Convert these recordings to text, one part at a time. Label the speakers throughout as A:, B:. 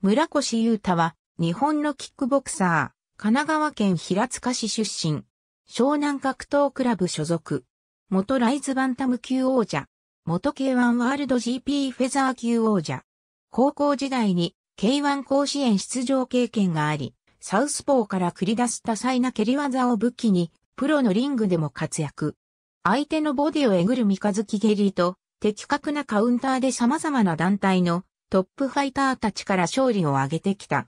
A: 村越優太は、日本のキックボクサー、神奈川県平塚市出身、湘南格闘クラブ所属、元ライズバンタム級王者、元 K1 ワールド GP フェザー級王者。高校時代に K1 甲子園出場経験があり、サウスポーから繰り出す多彩な蹴り技を武器に、プロのリングでも活躍。相手のボディをえぐる三日月蹴りと、的確なカウンターで様々な団体のトップファイターたちから勝利を挙げてきた。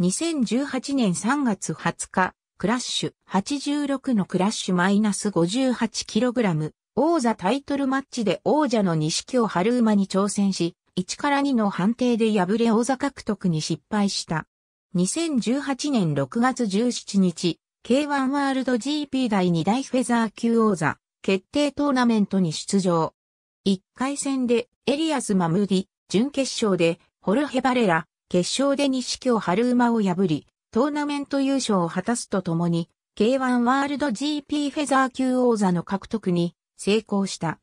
A: 2018年3月20日、クラッシュ86のクラッシュマイナス 58kg 王座タイトルマッチで王者の錦を春馬に挑戦し、1から2の判定で敗れ王座獲得に失敗した。2018年6月17日、K1 ワールド GP 第2大フェザー級王座決定トーナメントに出場。1回戦でエリアス・マムディ、準決勝でホルヘ・バレラ、決勝で西京春馬を破り、トーナメント優勝を果たすとともに、K1 ワールド GP フェザー級王座の獲得に成功した。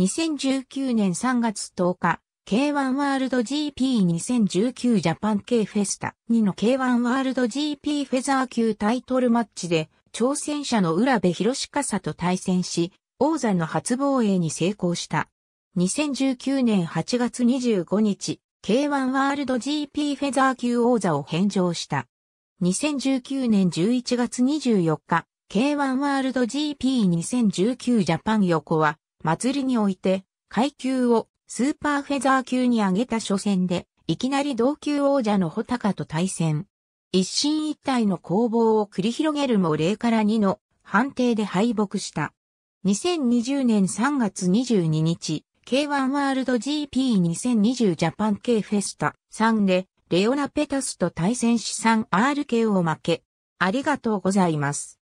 A: 2019年3月10日、K1 ワールド GP2019 ジャパン K フェスタ2の K1 ワールド GP フェザー級タイトルマッチで、挑戦者の浦部博司と対戦し、王座の初防衛に成功した。2019年8月25日、K1 ワールド GP フェザー級王座を返上した。2019年11月24日、K1 ワールド GP2019 ジャパン横は、祭りにおいて、階級をスーパーフェザー級に上げた初戦で、いきなり同級王者のホタカと対戦。一進一退の攻防を繰り広げるも0から2の判定で敗北した。2020年3月22日、K1 ワールド GP2020 ジャパン K フェスタ3で、レオナ・ペタスと対戦し 3RK を負け。ありがとうございます。